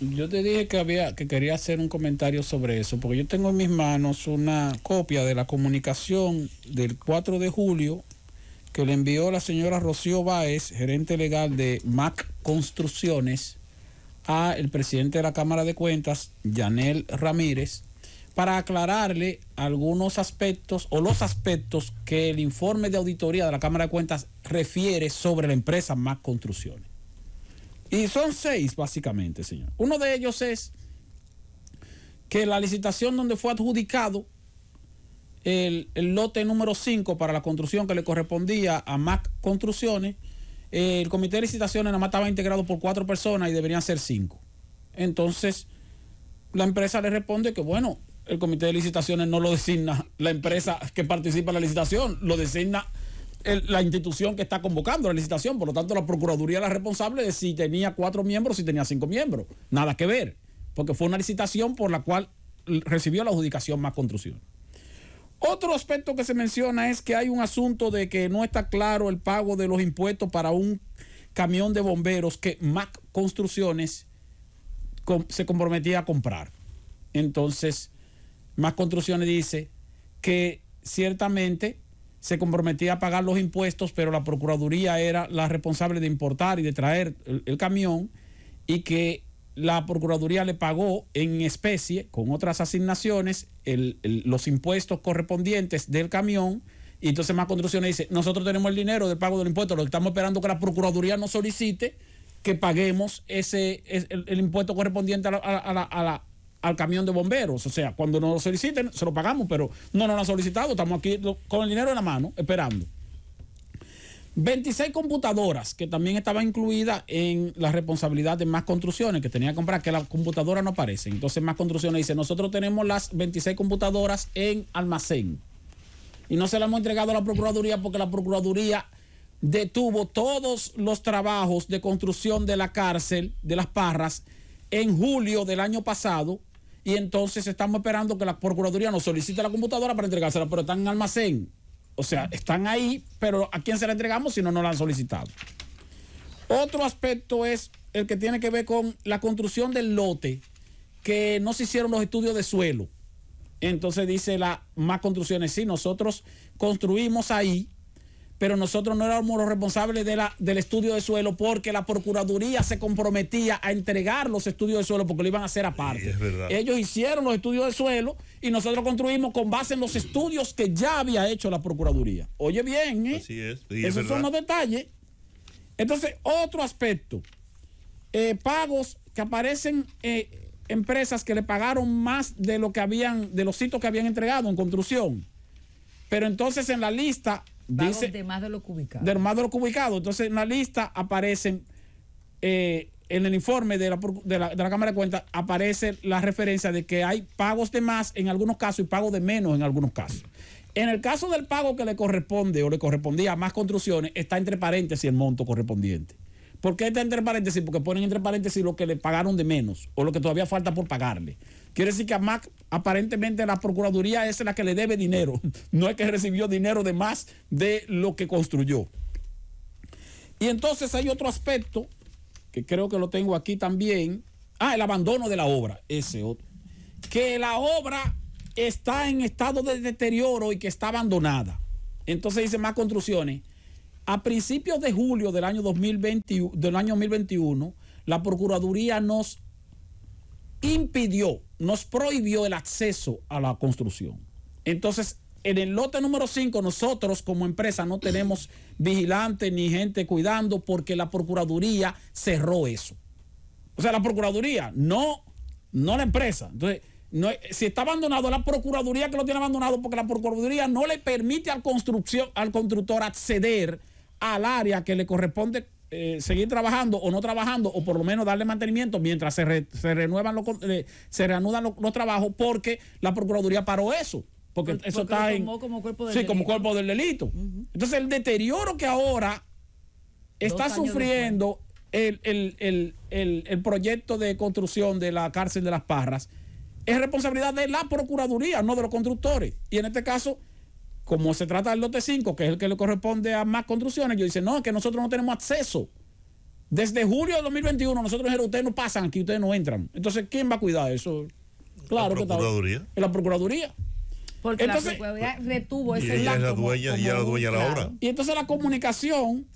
yo te dije que había que quería hacer un comentario sobre eso, porque yo tengo en mis manos una copia de la comunicación del 4 de julio que le envió la señora Rocío Báez, gerente legal de MAC Construcciones, a el presidente de la Cámara de Cuentas, Yanel Ramírez, para aclararle algunos aspectos o los aspectos que el informe de auditoría de la Cámara de Cuentas refiere sobre la empresa MAC Construcciones. Y son seis, básicamente, señor. Uno de ellos es que la licitación donde fue adjudicado el, lote número 5 para la construcción que le correspondía a MAC Construcciones, el comité de licitaciones nada más estaba integrado por cuatro personas y deberían ser cinco. Entonces, la empresa le responde que, bueno, el comité de licitaciones no lo designa la empresa que participa en la licitación, lo designa la institución que está convocando la licitación. Por lo tanto, la Procuraduría era responsable de si tenía cuatro miembros, o si tenía cinco miembros. Nada que ver, porque fue una licitación por la cual recibió la adjudicación más construcción. Otro aspecto que se menciona es que hay un asunto de que no está claro el pago de los impuestos para un camión de bomberos que más Construcciones se comprometía a comprar. Entonces, ...más Construcciones dice que ciertamente se comprometía a pagar los impuestos, pero la Procuraduría era la responsable de importar y de traer el, camión y que la Procuraduría le pagó en especie, con otras asignaciones, los impuestos correspondientes del camión. Y entonces más construcciones dice, nosotros tenemos el dinero del pago del impuesto, lo que estamos esperando que la Procuraduría nos solicite que paguemos ese, el, impuesto correspondiente a la, al camión de bomberos. O sea, cuando nos lo soliciten, se lo pagamos, pero no nos lo han solicitado. Estamos aquí con el dinero en la mano, esperando. 26 computadoras que también estaba incluida en la responsabilidad de más construcciones que tenía que comprar, que las computadoras no aparecen. Entonces, más construcciones dice: Nosotros tenemos las 26 computadoras en almacén y no se las hemos entregado a la Procuraduría porque la Procuraduría detuvo todos los trabajos de construcción de la cárcel de las Parras en julio del año pasado y entonces estamos esperando que la Procuraduría nos solicite la computadora para entregársela, pero están en almacén. O sea, están ahí, pero ¿a quién se la entregamos si no nos la han solicitado? Otro aspecto es el que tiene que ver con la construcción del lote, que no se hicieron los estudios de suelo. Entonces dice la más construcciones, sí, nosotros construimos ahí, pero nosotros no éramos los responsables de la, del estudio de suelo porque la Procuraduría se comprometía a entregar los estudios de suelo porque lo iban a hacer aparte. Ellos hicieron los estudios de suelo y nosotros construimos con base en los estudios que ya había hecho la Procuraduría. Oye bien, ¿eh? es. Esos son los detalles. Entonces, otro aspecto. Eh, pagos que aparecen eh, empresas que le pagaron más de lo que habían, de los sitios que habían entregado en construcción. Pero entonces en la lista Dice, de más de lo cubicado. De más de lo cubicado. Entonces, en la lista aparecen, eh, en el informe de la, de la, Cámara de Cuentas, aparece la referencia de que hay pagos de más en algunos casos y pagos de menos en algunos casos. En el caso del pago que le corresponde o le correspondía a más construcciones, está entre paréntesis el monto correspondiente. ¿Por qué está entre paréntesis? Porque ponen entre paréntesis lo que le pagaron de menos o lo que todavía falta por pagarle. Quiere decir que a Mac aparentemente la Procuraduría es la que le debe dinero. No es que recibió dinero de más de lo que construyó. Y entonces hay otro aspecto que creo que lo tengo aquí también. Ah, el abandono de la obra, ese otro. Que la obra está en estado de deterioro y que está abandonada. Entonces dice más construcciones. A principios de julio del año, del año 2021, la Procuraduría nos impidió nos prohibió el acceso a la construcción. Entonces, en el lote número 5 nosotros como empresa no tenemos vigilantes ni gente cuidando porque la Procuraduría cerró eso. O sea, la Procuraduría, no, no la empresa. Entonces, no, si está abandonado, la Procuraduría que lo tiene abandonado porque la Procuraduría no le permite construcción, al constructor acceder al área que le corresponde eh, seguir trabajando o no trabajando o por lo menos darle mantenimiento mientras se, renuevan los, eh, se reanudan los, trabajos porque la Procuraduría paró eso. Porque, eso está en, como cuerpo del sí, delito. como cuerpo del delito. Entonces el deterioro que ahora está sufriendo el, el, el, el, proyecto de construcción de la cárcel de las Parras es responsabilidad de la Procuraduría, no de los constructores. Y en este caso como se trata del lote 5, que es el que le corresponde a más construcciones, yo dice, no, es que nosotros no tenemos acceso. Desde julio de 2021 nosotros dijeron, ustedes no pasan aquí, ustedes no entran. Entonces, ¿quién va a cuidar eso? Claro la Procuraduría. Que la Procuraduría. Porque la Procuraduría retuvo ese y es la dueña, la Y entonces la comunicación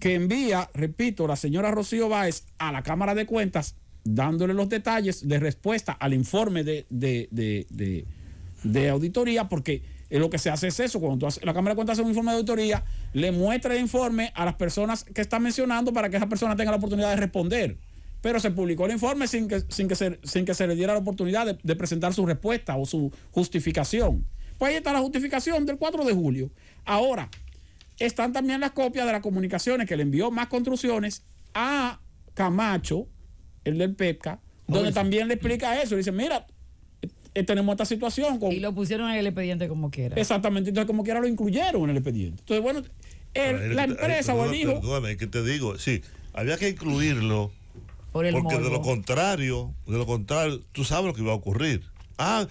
que envía, repito, la señora Rocío Báez a la Cámara de Cuentas, dándole los detalles de respuesta al informe de, de, de auditoría, porque lo que se hace es eso. Cuando la Cámara de Cuentas hace un informe de auditoría, le muestra el informe a las personas que está mencionando para que esa persona tenga la oportunidad de responder. Pero se publicó el informe sin que, sin que, se, sin que se le diera la oportunidad de, presentar su respuesta o su justificación. Pues ahí está la justificación del 4 de julio. Ahora, están también las copias de las comunicaciones que le envió más construcciones a Camacho, el del PEPCA, donde también le explica eso. dice, mira, eh, tenemos esta situación. Y lo pusieron en el expediente como quiera. Exactamente, entonces como quiera lo incluyeron en el expediente. Entonces, bueno, la empresa o el hijo... que te digo, sí, había que incluirlo. porque de lo contrario, de lo contrario, tú sabes lo que iba a ocurrir. Ah,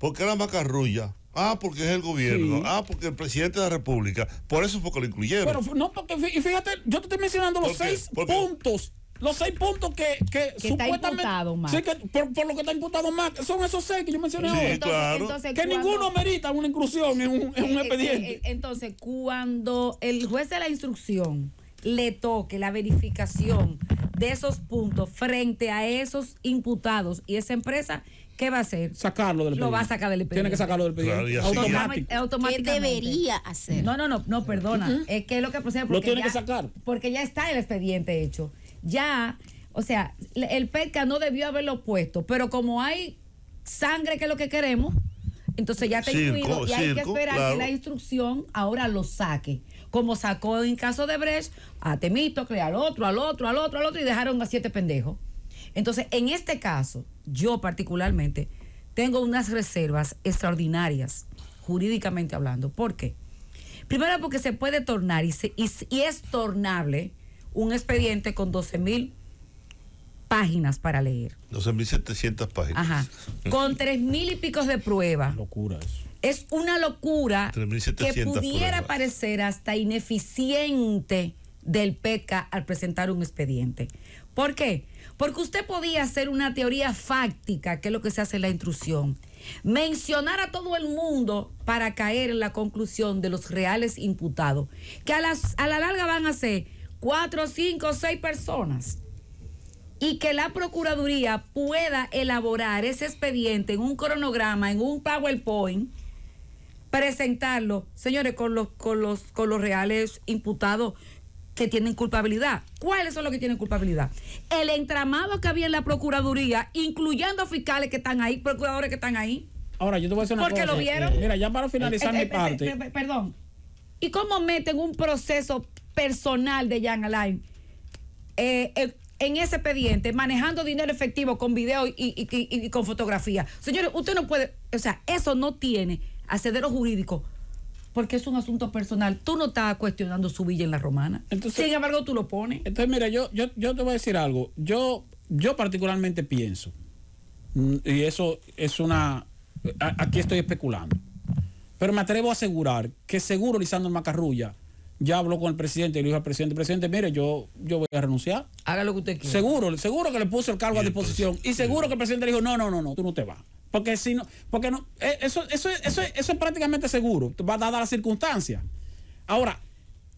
porque era macarrulla. Ah, porque es el gobierno. Ah, porque el presidente de la República. Por eso fue que lo incluyeron. Pero no, porque, y fíjate, yo te estoy mencionando los seis puntos los seis puntos que, que, supuestamente. Está imputado, Sí, por, lo que está imputado más son esos seis que yo mencioné hoy que ninguno merita una inclusión en un, un eh, eh, expediente. Eh, entonces, cuando el juez de la instrucción le toque la verificación de esos puntos frente a esos imputados y esa empresa, ¿qué va a hacer? Sacarlo del Lo va a sacar del expediente. Tiene que sacarlo del expediente. Automáticamente. ¿Qué debería hacer? No, no, no, no, perdona. Es que es lo que procede. Porque lo tiene que sacar. Porque ya está el expediente hecho ya, o sea, el PECA no debió haberlo puesto, pero como hay sangre que es lo que queremos, entonces ya está incluido y hay que esperar que la instrucción ahora lo saque. Como sacó en caso de Brecht a Temito, al otro, al otro, al otro, al otro y dejaron a siete pendejos. Entonces, en este caso, yo particularmente tengo unas reservas extraordinarias, jurídicamente hablando. ¿Por qué? Primero porque se puede tornar y, se, y es tornable un expediente con 12 mil páginas para leer. 12.700 páginas. Ajá. Con 3.000 y picos de pruebas. Locura Es una locura que pudiera parecer hasta ineficiente del PECA al presentar un expediente. ¿Por qué? Porque usted podía hacer una teoría fáctica, que es lo que se hace en la intrusión, mencionar a todo el mundo para caer en la conclusión de los reales imputados, que a, a la larga van a ser cuatro, cinco, seis personas y que la Procuraduría pueda elaborar ese expediente en un cronograma, en un PowerPoint, presentarlo, señores, con los, con los, con los reales imputados que tienen culpabilidad. ¿Cuáles son los que tienen culpabilidad? El entramado que había en la Procuraduría, incluyendo fiscales que están ahí, procuradores que están ahí. Ahora, yo te voy a hacer una porque lo vieron. mira, ya para eh, finalizar eh, mi eh, parte. perdón. ¿Y cómo meten un proceso personal de Jan Alain eh, eh, en ese expediente, manejando dinero efectivo con video y, con fotografía. Señores, usted no puede, o sea, eso no tiene acedero jurídico. Porque es un asunto personal. Tú no estás cuestionando su villa en la romana. Sin embargo, tú lo pones. Entonces, mira, yo, yo, yo te voy a decir algo. Yo, yo particularmente pienso, mm, y eso es una. Aquí estoy especulando. Pero me atrevo a asegurar que seguro Lisandro Macarrulla ya habló con el presidente y le dijo al presidente, presidente, mire, yo, yo voy a renunciar. Haga lo que usted quiera. Seguro, seguro que le puso el cargo a disposición. Y seguro que el presidente le dijo, no, no, no, no, tú no te vas. Porque si no, porque no, eh, eso, eso, eso, es prácticamente seguro, va dada la circunstancia. Ahora,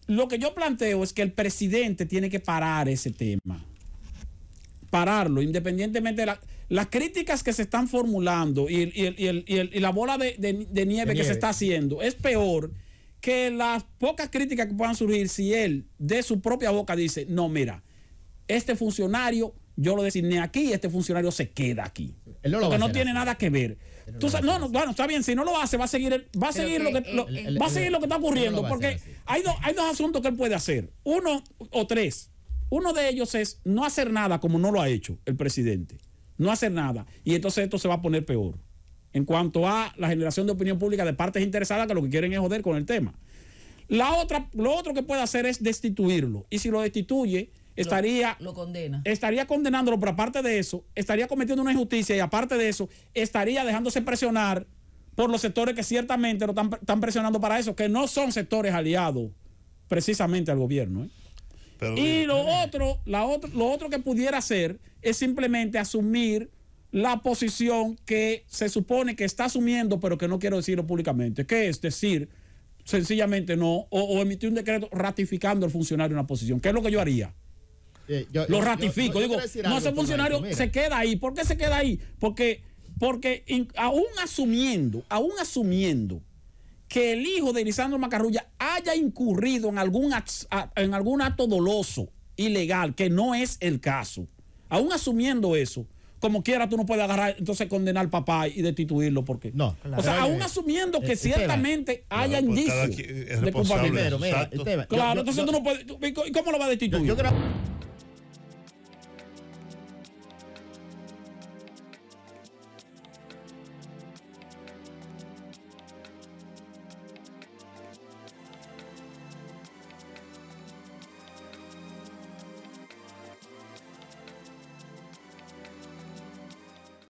lo que yo planteo es que el presidente tiene que parar ese tema. Pararlo, independientemente de las críticas que se están formulando y, el, el, la bola de, nieve que se está haciendo, es peor que las pocas críticas que puedan surgir, si él de su propia boca dice, no, mira, este funcionario, yo lo designé aquí, este funcionario se queda aquí. lo porque no tiene nada que ver. Tú no, no, bueno, está bien, si no lo hace, va a seguir, va a seguir, lo, que, va a seguir lo que está ocurriendo, porque hay, hay dos asuntos que él puede hacer, uno o tres. Uno de ellos es no hacer nada como no lo ha hecho el presidente, no hacer nada, y entonces esto se va a poner peor en cuanto a la generación de opinión pública de partes interesadas que lo que quieren es joder con el tema. La otra, lo otro que puede hacer es destituirlo. Y si lo destituye, estaría, lo, condena. estaría condenándolo, pero aparte de eso, estaría cometiendo una injusticia y aparte de eso, estaría dejándose presionar por los sectores que ciertamente lo están, presionando para eso, que no son sectores aliados precisamente al gobierno. ¿eh? y lo eh. otro, la otro, lo otro que pudiera hacer es simplemente asumir la posición que se supone que está asumiendo, pero que no quiero decirlo públicamente, que es decir, sencillamente no, o, emitir un decreto ratificando al funcionario una posición, ...¿qué es lo que yo haría. lo ratifico, digo, no ese funcionario se queda ahí. ¿Por qué se queda ahí? Porque, porque aún asumiendo, aún asumiendo que el hijo de Lisandro Macarrulla haya incurrido en algún, en algún acto doloso, ilegal, que no es el caso, aún asumiendo eso, como quiera tú no puedes agarrar, entonces condenar al papá y destituirlo porque no. Claro. O sea, aún asumiendo que eh, ciertamente hayan haya pues, indicios de culpabilidad. Claro, entonces tú no puedes, ¿Y ¿cómo lo vas a destituir?